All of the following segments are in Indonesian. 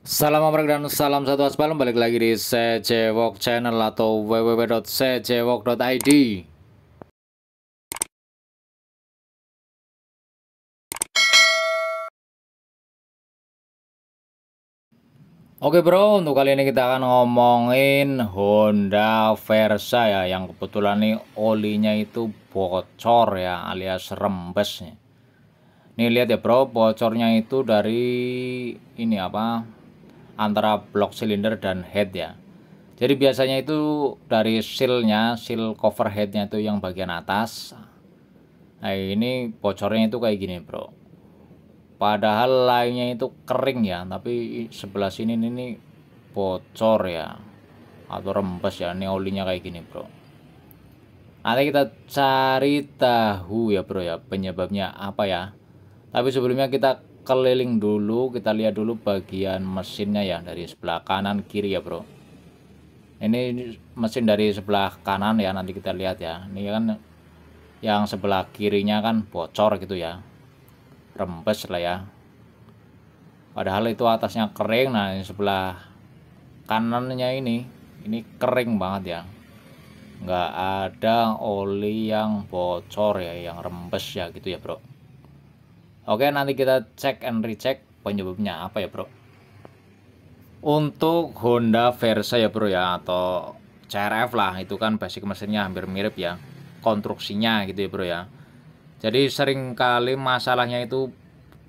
Salam amrak dan salam satu aspal balik lagi di Sejewok Channel atau www.sejewok.id Oke bro, untuk kali ini kita akan ngomongin Honda Versa ya yang kebetulan nih olinya itu bocor ya alias rembesnya. Nih lihat ya bro, bocornya itu dari ini apa? antara blok silinder dan head ya jadi biasanya itu dari sealnya seal cover headnya itu yang bagian atas nah ini bocornya itu kayak gini bro padahal lainnya itu kering ya tapi sebelah sini ini bocor ya atau rembes ya ini olinya kayak gini bro nanti kita cari tahu ya bro ya penyebabnya apa ya tapi sebelumnya kita keliling dulu kita lihat dulu bagian mesinnya ya dari sebelah kanan kiri ya bro ini mesin dari sebelah kanan ya nanti kita lihat ya ini kan yang sebelah kirinya kan bocor gitu ya rembes lah ya padahal itu atasnya kering nah ini sebelah kanannya ini ini kering banget ya nggak ada oli yang bocor ya yang rembes ya gitu ya bro Oke, nanti kita cek and recheck penyebabnya apa ya, Bro. Untuk Honda Versa ya, Bro ya atau CRF lah, itu kan basic mesinnya hampir mirip ya. Konstruksinya gitu ya, Bro ya. Jadi seringkali masalahnya itu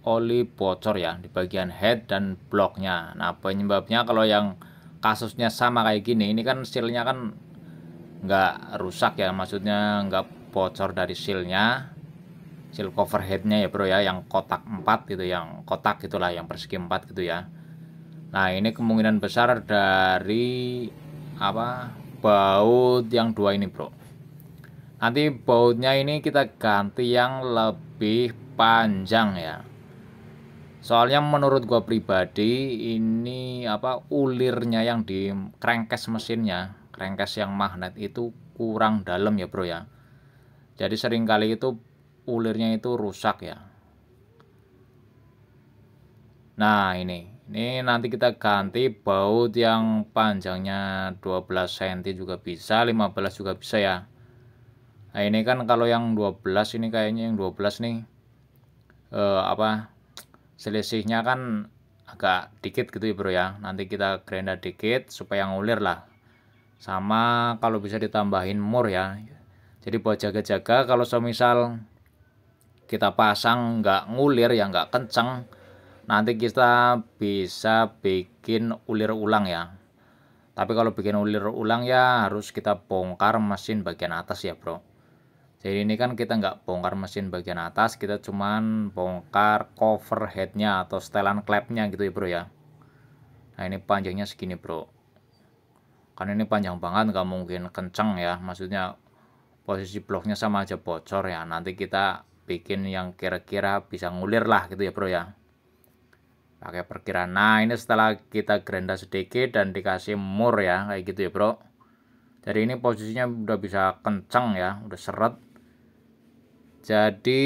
oli bocor ya di bagian head dan bloknya. Nah, penyebabnya kalau yang kasusnya sama kayak gini, ini kan sealnya kan nggak rusak ya, maksudnya nggak bocor dari sealnya silcover headnya ya bro ya yang kotak 4 gitu yang kotak gitulah yang persegi 4 gitu ya nah ini kemungkinan besar dari apa baut yang dua ini bro nanti bautnya ini kita ganti yang lebih panjang ya soalnya menurut gua pribadi ini apa ulirnya yang di crankcase mesinnya crankcase yang magnet itu kurang dalam ya bro ya jadi seringkali itu ulirnya itu rusak ya nah ini ini nanti kita ganti baut yang panjangnya 12 cm juga bisa 15 juga bisa ya nah ini kan kalau yang 12 ini kayaknya yang 12 nih eh, apa selisihnya kan agak dikit gitu ya bro ya nanti kita grendah dikit supaya ngulir lah sama kalau bisa ditambahin mur ya jadi buat jaga-jaga kalau semisal kita pasang nggak ngulir ya nggak kenceng nanti kita bisa bikin ulir ulang ya tapi kalau bikin ulir ulang ya harus kita bongkar mesin bagian atas ya bro jadi ini kan kita nggak bongkar mesin bagian atas kita cuman bongkar cover headnya atau setelan klepnya gitu ya bro ya nah ini panjangnya segini bro karena ini panjang banget nggak mungkin kenceng ya maksudnya posisi bloknya sama aja bocor ya nanti kita bikin yang kira-kira bisa ngulir lah gitu ya bro ya pakai perkiraan nah ini setelah kita gerenda sedikit dan dikasih mur ya kayak gitu ya bro jadi ini posisinya udah bisa kenceng ya udah seret jadi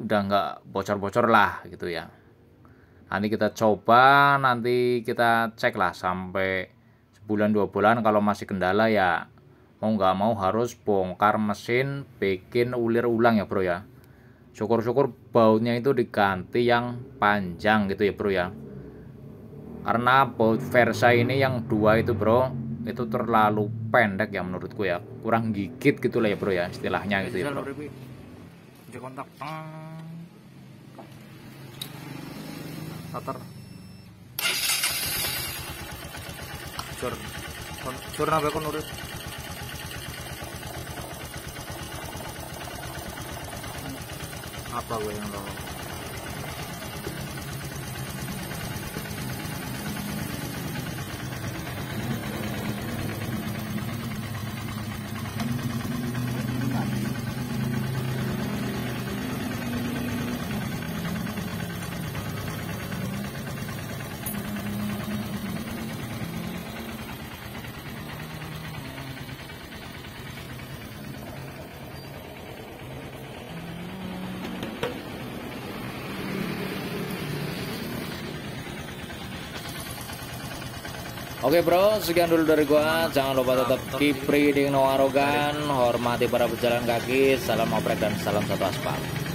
udah nggak bocor-bocor lah gitu ya nanti kita coba nanti kita cek lah sampai sebulan dua bulan kalau masih kendala ya mau nggak mau harus bongkar mesin bikin ulir ulang ya bro ya syukur-syukur bautnya itu diganti yang panjang gitu ya bro ya karena baut Versa ini yang dua itu bro itu terlalu pendek ya menurutku ya kurang gigit gitu lah ya bro ya istilahnya gitu ya bro kontak starter Sur jur nabe urut 啊，对了。Oke bro, sekian dulu dari gua. Jangan lupa tetap keep reading no arogan, hormati para pejalan kaki, salam obrek dan salam satu aspal.